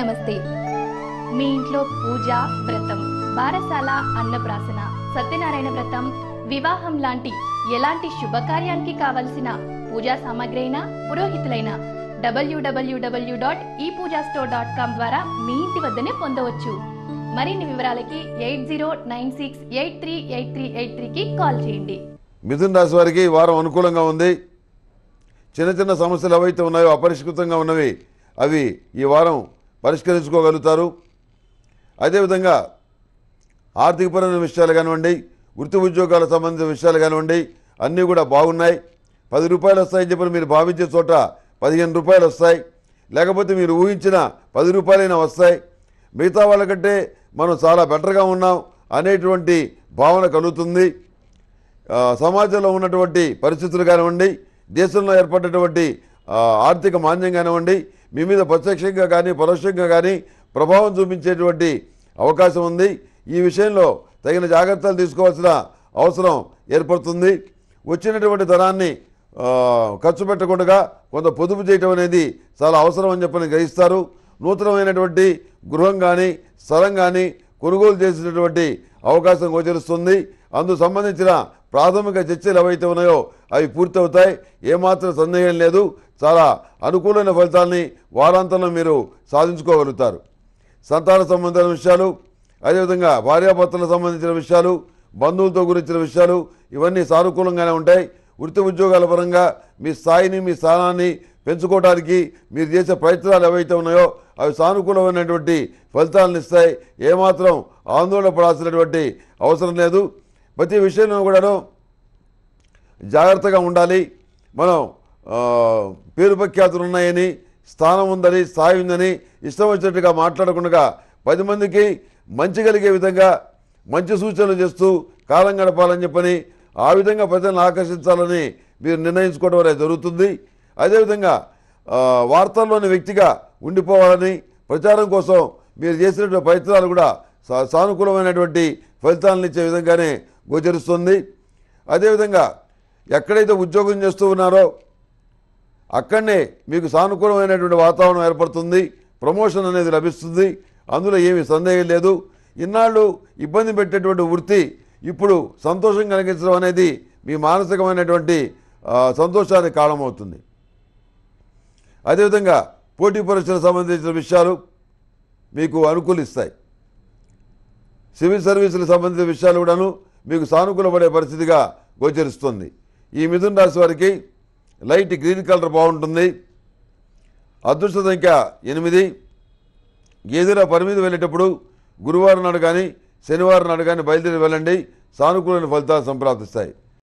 నమస్తే మీ ఇంట్లో పూజ వ్రతం బారసాల అన్నప్రాసన సత్యనారాయణ వ్రతం వివాహం లాంటి ఎలాంటి శుభకార్యానికి కావలసిన పూజా సామాగ్రి అయినా పురోహితులైనా డబ్ల్యూడబ్ల్యూడబ్ల్యూ డాట్ ఈ పూజా స్టోర్ డాట్ కామ్ ద్వారా మీ ఇంటి వద్దనే పొందవచ్చు మరిన్ని వివరాలకి eight zero nine six eight three eight three eight త్రీకి కాల్ చేయండి మిథున్ రాశి వారికి ఈ వారం అనుకూలంగా ఉంది చిన్న చిన్న సమస్యలు ఏవైతే ఉన్నాయో అపరిష్కృతంగా ఉన్నవి అవి ఈ వారం పరిష్కరించుకోగలుగుతారు అదేవిధంగా ఆర్థికపరమైన విషయాలు కానివ్వండి వృత్తి ఉద్యోగాలకు సంబంధించిన విషయాలు కానివ్వండి అన్నీ కూడా బాగున్నాయి పది రూపాయలు వస్తాయని చెప్పి మీరు భావించే చోట పదిహేను రూపాయలు వస్తాయి లేకపోతే మీరు ఊహించిన పది రూపాయలైనా వస్తాయి మిగతా వాళ్ళకంటే మనం చాలా బెటర్గా ఉన్నాం అనేటువంటి భావన కలుగుతుంది సమాజంలో ఉన్నటువంటి పరిస్థితులు కానివ్వండి దేశంలో ఏర్పడినటువంటి ఆర్థిక మాంద్యం కానివ్వండి మీ మీద ప్రత్యక్షంగా కానీ పరోక్షంగా కానీ ప్రభావం చూపించేటువంటి అవకాశం ఉంది ఈ విషయంలో తగిన జాగ్రత్తలు తీసుకోవాల్సిన అవసరం ఏర్పడుతుంది వచ్చినటువంటి ధనాన్ని ఖర్చు పెట్టకుండా కొంత పొదుపు చేయటం అనేది చాలా అవసరం అని చెప్పని గ్రహిస్తారు నూతనమైనటువంటి గృహం కానీ స్థలం కానీ కొనుగోలు చేసినటువంటి అవకాశం గోచరిస్తుంది అందుకు సంబంధించిన ప్రాథమిక చర్చలు ఏవైతే ఉన్నాయో అవి పూర్తవుతాయి ఏమాత్రం సందేహం లేదు చాలా అనుకూలమైన ఫలితాలని వారాంతంలో మీరు సాధించుకోగలుగుతారు సంతాన సంబంధించిన విషయాలు అదేవిధంగా భార్యాభర్తలకు సంబంధించిన విషయాలు బంధువులతో గురించిన విషయాలు ఇవన్నీ సానుకూలంగానే ఉంటాయి వృత్తి ఉద్యోగాల పరంగా మీ స్థాయిని మీ స్థానాన్ని పెంచుకోవడానికి మీరు చేసే ప్రయత్నాలు ఏవైతే ఉన్నాయో అవి సానుకూలమైనటువంటి ఫలితాలను ఇస్తాయి ఏమాత్రం ఆందోళన పడాల్సినటువంటి అవసరం లేదు ప్రతి విషయంలో కూడాను జాగ్రత్తగా ఉండాలి మనం పేరు ప్రఖ్యాతులు ఉన్నాయని స్థానం ఉందని స్థాయి ఉందని ఇష్టం వచ్చినట్టుగా మాట్లాడకుండా పది మందికి మంచి కలిగే విధంగా మంచి సూచనలు చేస్తూ కాలం గడపాలని చెప్పని ఆ విధంగా ప్రజలను ఆకర్షించాలని మీరు నిర్ణయించుకోవడం అనేది జరుగుతుంది అదేవిధంగా వార్తల్లోని వ్యక్తిగా ఉండిపోవాలని ప్రచారం కోసం మీరు చేసినటువంటి ప్రయత్నాలు కూడా సానుకూలమైనటువంటి ఫలితాలను ఇచ్చే విధంగానే గోచరిస్తుంది అదేవిధంగా ఎక్కడైతే ఉద్యోగం చేస్తూ ఉన్నారో అక్కడనే మీకు సానుకూలమైనటువంటి వాతావరణం ఏర్పడుతుంది ప్రమోషన్ అనేది లభిస్తుంది అందులో ఏమీ సందేహం లేదు ఇన్నాళ్ళు ఇబ్బంది పెట్టేటువంటి వృత్తి ఇప్పుడు సంతోషం కలిగించడం అనేది మీ మానసికమైనటువంటి సంతోషానికి కారణమవుతుంది అదేవిధంగా పోటీ పరీక్షలకు సంబంధించిన విషయాలు మీకు అనుకూలిస్తాయి సివిల్ సర్వీసులకు సంబంధించిన విషయాలు కూడాను మీకు సానుకూలపడే పరిస్థితిగా గోచరిస్తుంది ఈ మిథున్ రాశి వారికి లైట్ గ్రీన్ కలర్ బాగుంటుంది అదృష్ట సంఖ్య ఎనిమిది గేదెల పని మీద వెళ్ళేటప్పుడు గురువారం నాడు కానీ శనివారం నాడు కానీ బయలుదేరి వెళ్ళండి సానుకూలమైన ఫలితాలు సంప్రాప్తిస్తాయి